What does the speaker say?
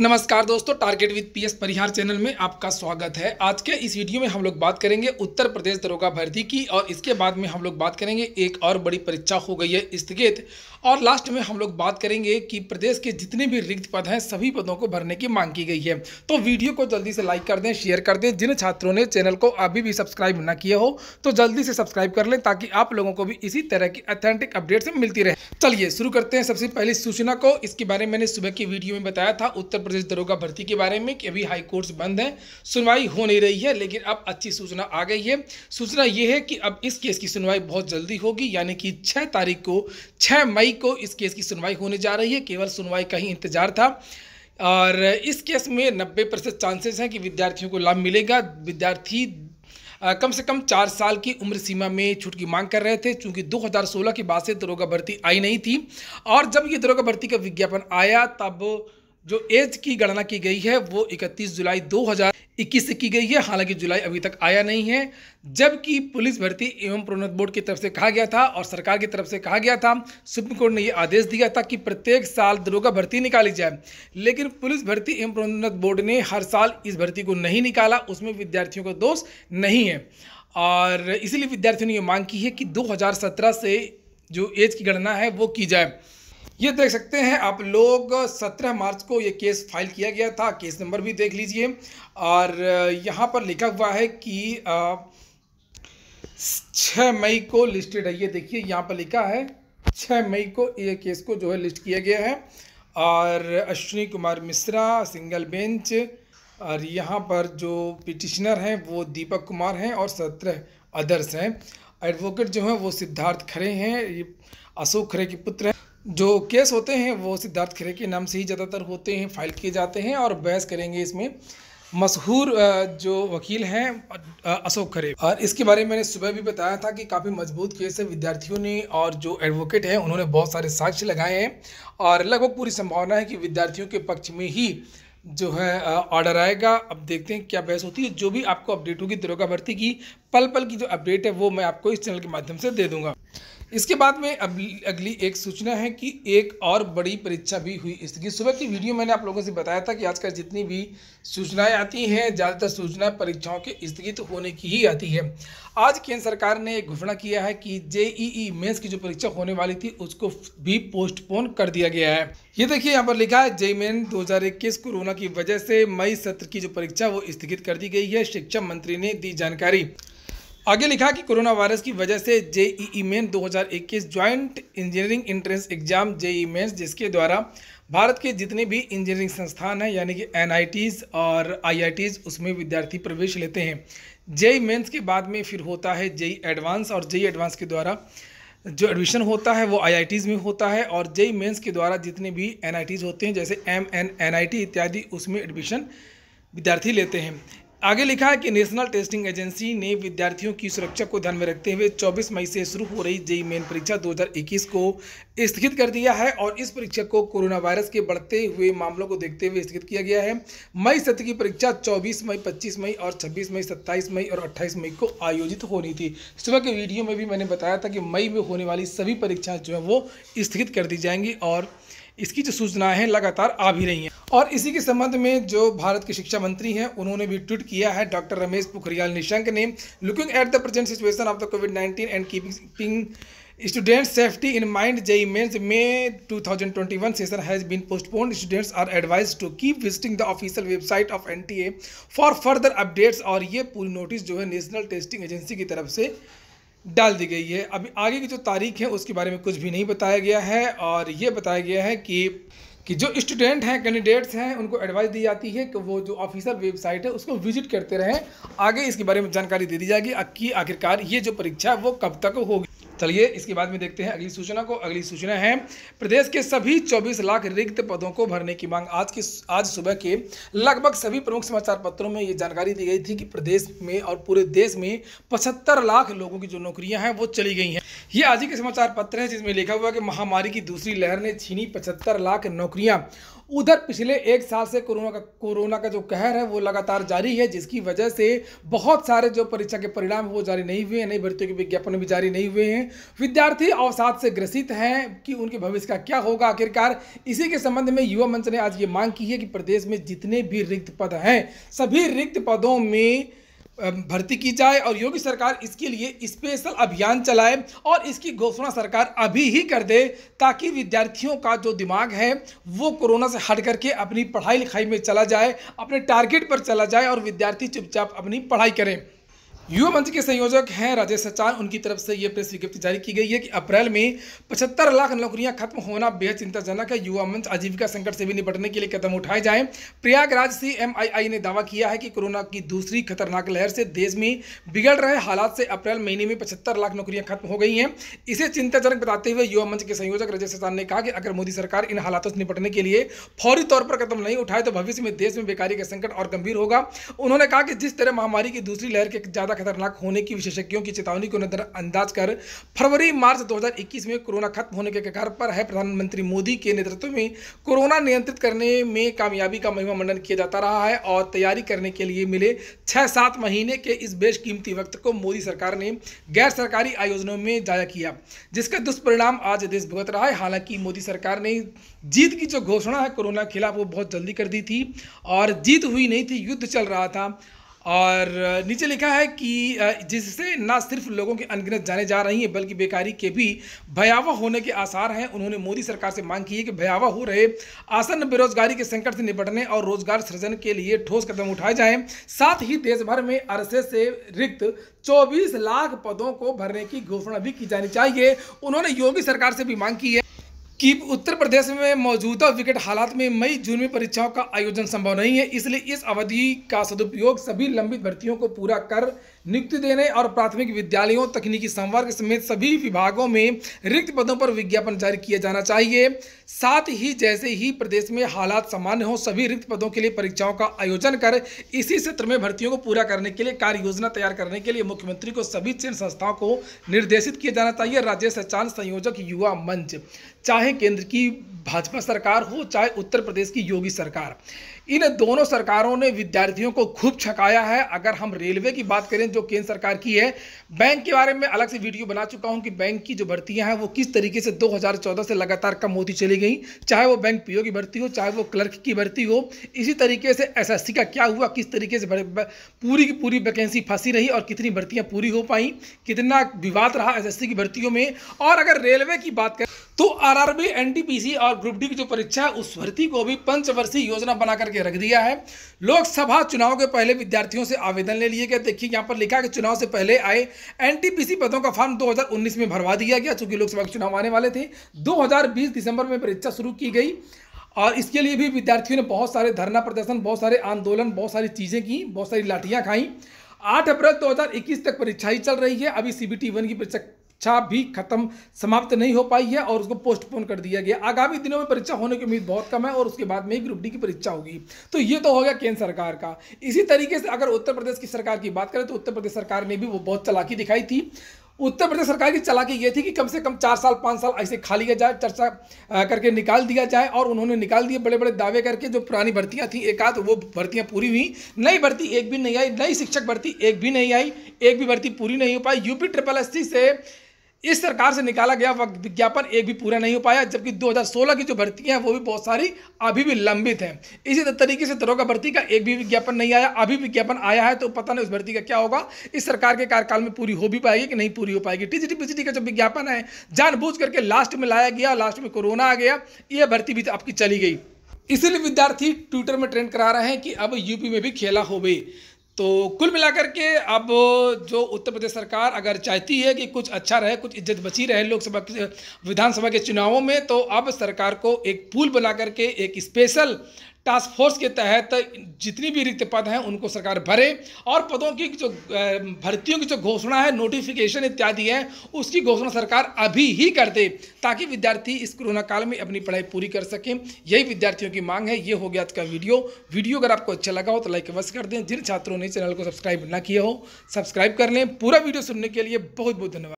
नमस्कार दोस्तों target with PS Parihar channel में आपका स्वागत है आज के इस वीडियो में हम लोग बात करेंगे उत्तर प्रदेश दरोगा भर्ती की और इसके बाद में हम लोग बात करेंगे एक और बड़ी परीक्षा हो गई है स्थगित और लास्ट में हम लोग बात करेंगे कि प्रदेश के जितने भी रिक्त पद हैं सभी पदों को भरने की मांग की गई है तो वीडियो को जल्दी से लाइक कर दें शेयर कर दें जिन छात्रों ने चैनल को अभी भी सब्सक्राइब न किया हो तो जल्दी से सब्सक्राइब कर लें ताकि आप लोगों को भी इसी तरह की अथेंटिक अपडेट्स मिलती रहे चलिए शुरू करते हैं सबसे पहली सूचना को इसके बारे में मैंने सुबह की वीडियो में बताया था उत्तर प्रदेश दरोगा भर्ती के बारे में कि अभी हाई कोर्ट्स बंद हैं सुनवाई हो नहीं रही है लेकिन अब अच्छी सूचना आ गई है सूचना ये है कि अब इस केस की सुनवाई बहुत जल्दी होगी यानी कि छः तारीख को छः मई को इस केस की सुनवाई होने जा रही है केवल सुनवाई का ही इंतजार था और इस केस में नब्बे परसेंट चांसेस हैं कि विद्यार्थियों को लाभ मिलेगा विद्यार्थी कम से कम चार साल की उम्र सीमा में छूट की मांग कर रहे थे चूंकि 2016 के बाद से दरोगा भर्ती आई नहीं थी और जब ये दरोगा भर्ती का विज्ञापन आया तब जो एज की गणना की गई है वो 31 जुलाई 2021 से की गई है हालांकि जुलाई अभी तक आया नहीं है जबकि पुलिस भर्ती एवं प्रोन्नत बोर्ड की तरफ से कहा गया था और सरकार की तरफ से कहा गया था सुप्रीम कोर्ट ने ये आदेश दिया था कि प्रत्येक साल दरोगा भर्ती निकाली जाए लेकिन पुलिस भर्ती एवं प्रोन्नत बोर्ड ने हर साल इस भर्ती को नहीं निकाला उसमें विद्यार्थियों का दोष नहीं है और इसीलिए विद्यार्थियों ने ये मांग की है कि दो से जो एज की गणना है वो की जाए ये देख सकते हैं आप लोग 17 मार्च को ये केस फाइल किया गया था केस नंबर भी देख लीजिए और यहाँ पर लिखा हुआ है कि छः मई को लिस्टेड है ये देखिए यहाँ पर लिखा है छः मई को ये केस को जो है लिस्ट किया गया है और अश्विनी कुमार मिश्रा सिंगल बेंच और यहाँ पर जो पिटिशनर हैं वो दीपक कुमार हैं और सत्रह अदर्स हैं एडवोकेट जो हैं वो सिद्धार्थ खरे हैं ये अशोक खरे के पुत्र हैं जो केस होते हैं वो सिद्धार्थ खरे के नाम से ही ज़्यादातर होते हैं फाइल किए जाते हैं और बहस करेंगे इसमें मशहूर जो वकील हैं अशोक खरे और इसके बारे में मैंने सुबह भी बताया था कि काफ़ी मजबूत केस है विद्यार्थियों ने और जो एडवोकेट हैं उन्होंने बहुत सारे साक्ष्य लगाए हैं और लगभग पूरी संभावना है कि विद्यार्थियों के पक्ष में ही जो है ऑर्डर आएगा अब देखते हैं क्या बहस होती है जो भी आपको अपडेट होगी दरोगा भर्ती की पल पल की जो अपडेट है वो मैं आपको इस चैनल के माध्यम से दे दूंगा इसके बाद में अगली अगली एक सूचना है कि एक और बड़ी परीक्षा भी हुई इसकी सुबह की वीडियो मैंने आप लोगों से बताया था कि आजकल जितनी भी सूचनाएं आती हैं ज़्यादातर सूचना परीक्षाओं के स्थगित होने की ही आती है आज केंद्र सरकार ने घोषणा किया है कि जेईई मेंस की जो परीक्षा होने वाली थी उसको भी पोस्टपोन कर दिया गया है ये देखिए यहाँ पर लिखा है जेई मेन दो कोरोना की वजह से मई सत्र की जो परीक्षा वो स्थगित कर दी गई है शिक्षा मंत्री ने दी जानकारी आगे लिखा कि कोरोना वायरस की वजह से JEE main 2021 joint engineering entrance exam JEE mains जिसके द्वारा भारत के जितने भी इंजीनियरिंग संस्थान हैं यानी कि एन और आई उसमें विद्यार्थी प्रवेश लेते हैं जेई मेन्स के बाद में फिर होता है जेई एडवांस और जेई एडवांस के द्वारा जो एडमिशन होता है वो आई में होता है और जेई मेन्स के द्वारा जितने भी एन होते हैं जैसे एम एन एन इत्यादि उसमें एडमिशन विद्यार्थी लेते हैं आगे लिखा है कि नेशनल टेस्टिंग एजेंसी ने विद्यार्थियों की सुरक्षा को ध्यान में रखते हुए 24 मई से शुरू हो रही जेई मेन परीक्षा 2021 को स्थगित कर दिया है और इस परीक्षा को कोरोना वायरस के बढ़ते हुए मामलों को देखते हुए स्थगित किया गया है मई सत्र की परीक्षा 24 मई 25 मई और 26 मई 27 मई और 28 मई को आयोजित होनी थी सुबह के वीडियो में भी मैंने बताया था कि मई में होने वाली सभी परीक्षाएँ जो है वो स्थगित कर दी जाएंगी और इसकी जो सूचनाएं है लगातार आ भी रही हैं और इसी के संबंध में जो भारत के शिक्षा मंत्री हैं उन्होंने भी ट्वीट किया है डॉक्टर रमेश पोखरियाल निशंक ने looking at the present situation of the COVID nineteen and keeping students safety in mind JEE mains May 2021 session has been postponed students are advise to keep visiting the official website of A for further updates और ये पूरी notice जो है national testing agency की तरफ से डाल दी गई है अभी आगे की जो तारीख है उसके बारे में कुछ भी नहीं बताया गया है और ये बताया गया है कि कि जो स्टूडेंट हैं कैंडिडेट्स हैं उनको एडवाइस दी जाती है कि वो जो ऑफिशियल वेबसाइट है उसको विजिट करते रहें आगे इसके बारे में जानकारी दे दी जाएगी कि आखिरकार ये जो परीक्षा है वो कब तक होगी चलिए इसके बाद में देखते हैं अगली सूचना को अगली सूचना है प्रदेश के सभी 24 लाख रिक्त पदों को भरने की मांग आज की आज सुबह के लगभग सभी प्रमुख समाचार पत्रों में ये जानकारी दी गई थी कि प्रदेश में और पूरे देश में पचहत्तर लाख लोगों की जो नौकरियां हैं वो चली गई हैं ये आज ही के समाचार पत्र है जिसमें लिखा हुआ कि महामारी की दूसरी लहर ने छीनी पचहत्तर लाख नौकरियाँ उधर पिछले एक साल से कोरोना का कोरोना का जो कहर है वो लगातार जारी है जिसकी वजह से बहुत सारे जो परीक्षा के परिणाम वो जारी नहीं हुए हैं नई भर्तियों के विज्ञापन भी जारी नहीं हुए हैं विद्यार्थी अवसाद से ग्रसित हैं कि उनके भविष्य का क्या होगा आखिरकार इसी के संबंध में युवा मंच ने आज ये मांग की है कि प्रदेश में जितने भी रिक्त पद हैं सभी रिक्त पदों में भर्ती की जाए और योगी सरकार इसके लिए स्पेशल अभियान चलाए और इसकी घोषणा सरकार अभी ही कर दे ताकि विद्यार्थियों का जो दिमाग है वो कोरोना से हट करके अपनी पढ़ाई लिखाई में चला जाए अपने टारगेट पर चला जाए और विद्यार्थी चुपचाप अपनी पढ़ाई करें युवा मंच के संयोजक हैं राजेश सचान उनकी तरफ से ये प्रेस विज्ञप्ति जारी की गई है कि अप्रैल में 75 लाख नौकरियां खत्म होना बेहद चिंताजनक है युवा मंच आजीविका संकट से भी निपटने के लिए कदम उठाए जाएं प्रयागराज सी एम ने दावा किया है कि कोरोना की दूसरी खतरनाक लहर से देश में बिगड़ रहे हालात से अप्रैल महीने में पचहत्तर लाख नौकरियां खत्म हो गई हैं इसे चिंताजनक बताते हुए युवा मंच के संयोजक राजेश सचान ने कहा कि अगर मोदी सरकार इन हालातों से निपटने के लिए फौरी तौर पर कदम नहीं उठाए तो भविष्य में देश में बेकारी का संकट और गंभीर होगा उन्होंने कहा कि जिस तरह महामारी की दूसरी लहर के ज्यादा खतरनाक होने की विशेषज्ञों की चेतावनी को नजरअंदाज कर फरवरी मार्च 2021 में कोरोना खत्म होने के कगार पर है प्रधानमंत्री मोदी के नेतृत्व में कोरोना नियंत्रित करने में कामयाबी का महिमा मंडन किया जाता रहा है और तैयारी करने के लिए मिले छः सात महीने के इस बेशकीमती वक्त को मोदी सरकार ने गैर सरकारी आयोजनों में जाया किया जिसका दुष्परिणाम आज देश भुगत रहा है हालांकि मोदी सरकार ने जीत की जो घोषणा है कोरोना के खिलाफ वो बहुत जल्दी कर दी थी और जीत हुई नहीं थी युद्ध चल रहा था और नीचे लिखा है कि जिससे न सिर्फ लोगों की अनगिनत जाने जा रही हैं बल्कि बेकारी के भी भयावह होने के आसार हैं उन्होंने मोदी सरकार से मांग की है कि भयावह हो रहे आसन्न बेरोजगारी के संकट से निपटने और रोजगार सृजन के लिए ठोस कदम उठाए जाएं साथ ही देश भर में अरसे से रिक्त 24 लाख पदों को भरने की घोषणा भी की जानी चाहिए उन्होंने योगी सरकार से भी मांग की है कि उत्तर प्रदेश में मौजूदा विकट हालात में मई जून में परीक्षाओं का आयोजन संभव नहीं है इसलिए इस अवधि का सदुपयोग सभी लंबित भर्तियों को पूरा कर नियुक्ति देने और प्राथमिक विद्यालयों तकनीकी संवर्ग समेत सभी विभागों में रिक्त पदों पर विज्ञापन जारी किया जाना चाहिए साथ ही जैसे ही प्रदेश में हालात सामान्य हों सभी रिक्त पदों के लिए परीक्षाओं का आयोजन कर इसी क्षेत्र में भर्तियों को पूरा करने के लिए कार्य योजना तैयार करने के लिए मुख्यमंत्री को सभी चयन संस्थाओं को निर्देशित किया जाना चाहिए राज्य सचान संयोजक युवा मंच चाहे केंद्र की भाजपा सरकार हो चाहे उत्तर प्रदेश की योगी सरकार इन दोनों सरकारों ने विद्यार्थियों को खूब छकाया है अगर हम रेलवे की बात करें जो केंद्र सरकार की है बैंक के बारे में अलग से वीडियो बना चुका हूं कि बैंक की जो भर्तियां हैं वो किस तरीके से 2014 से लगातार कम होती चली गई चाहे वो बैंक पीओ की भर्ती हो चाहे वो क्लर्क की भर्ती हो इसी तरीके से एस का क्या हुआ किस तरीके से पूरी की पूरी वैकेंसी फंसी रही और कितनी भर्तियाँ पूरी हो पाई कितना विवाद रहा एस की भर्तियों में और अगर रेलवे की बात करें तो आरआरबी एनटीपीसी और ग्रुप डी की जो परीक्षा है उस भर्ती को भी पंचवर्षीय योजना बना करके रख दिया है लोकसभा चुनाव के पहले विद्यार्थियों से आवेदन ले लिए गए देखिए यहाँ पर लिखा है कि चुनाव से पहले आए एनटीपीसी पदों का फॉर्म 2019 में भरवा दिया गया चूंकि लोकसभा के चुनाव आने वाले थे दो दिसंबर में परीक्षा शुरू की गई और इसके लिए भी विद्यार्थियों ने बहुत सारे धरना प्रदर्शन बहुत सारे आंदोलन बहुत सारी चीज़ें की बहुत सारी लाठियाँ खाई आठ अप्रैल 2021 तक परीक्षा ही चल रही है अभी सीबीटी वन की परीक्षा परीक्षा भी खत्म समाप्त नहीं हो पाई है और उसको पोस्टपोन कर दिया गया आगामी दिनों में परीक्षा होने की उम्मीद बहुत कम है और उसके बाद में ही ग्रुप डी की परीक्षा होगी तो ये तो हो गया केंद्र सरकार का इसी तरीके से अगर उत्तर प्रदेश की सरकार की बात करें तो उत्तर प्रदेश सरकार ने भी वो बहुत चलाकी दिखाई थी उत्तर प्रदेश सरकार की चलाकी ये थी कि कम से कम चार साल पाँच साल ऐसे खा लिया जाए चर्चा करके निकाल दिया जाए और उन्होंने निकाल दिए बड़े बड़े दावे करके जो पुरानी भर्तियाँ थी एक आध वो भर्तियाँ पूरी हुई नई भर्ती एक भी नहीं आई नई शिक्षक भर्ती एक भी नहीं आई एक भी भर्ती पूरी नहीं हो पाई यूपी ट्रिपल एस से इस सरकार से निकाला गया विज्ञापन एक भी पूरा नहीं हो पाया जबकि 2016 की जो भर्तियां हैं वो भी बहुत सारी अभी भी लंबित हैं इसी तरीके से दरोगा भर्ती का एक भी विज्ञापन नहीं आया अभी विज्ञापन आया है तो पता नहीं उस भर्ती का क्या होगा इस सरकार के कार्यकाल में पूरी हो भी पाएगी कि नहीं पूरी हो पाएगी टीजीटी जी का जो विज्ञापन है जानबूझ करके लास्ट में लाया गया लास्ट में कोरोना आ गया यह भर्ती भी आपकी तो चली गई इसीलिए विद्यार्थी ट्विटर में ट्रेंड करा रहे हैं कि अब यूपी में भी खेला गई तो कुल मिलाकर के अब जो उत्तर प्रदेश सरकार अगर चाहती है कि कुछ अच्छा रहे कुछ इज्जत बची रहे लोकसभा विधानसभा के चुनावों में तो अब सरकार को एक पुल बना करके एक स्पेशल टास्क फोर्स के तहत जितनी भी रिक्त पद हैं उनको सरकार भरे और पदों की जो भर्तियों की जो घोषणा है नोटिफिकेशन इत्यादि है उसकी घोषणा सरकार अभी ही कर दे ताकि विद्यार्थी इस कोरोना काल में अपनी पढ़ाई पूरी कर सकें यही विद्यार्थियों की मांग है ये हो गया आज का वीडियो वीडियो अगर आपको अच्छा लगा हो तो लाइक अवश्य कर दें जिन छात्रों ने चैनल को सब्सक्राइब ना किया हो सब्सक्राइब कर लें पूरा वीडियो सुनने के लिए बहुत बहुत धन्यवाद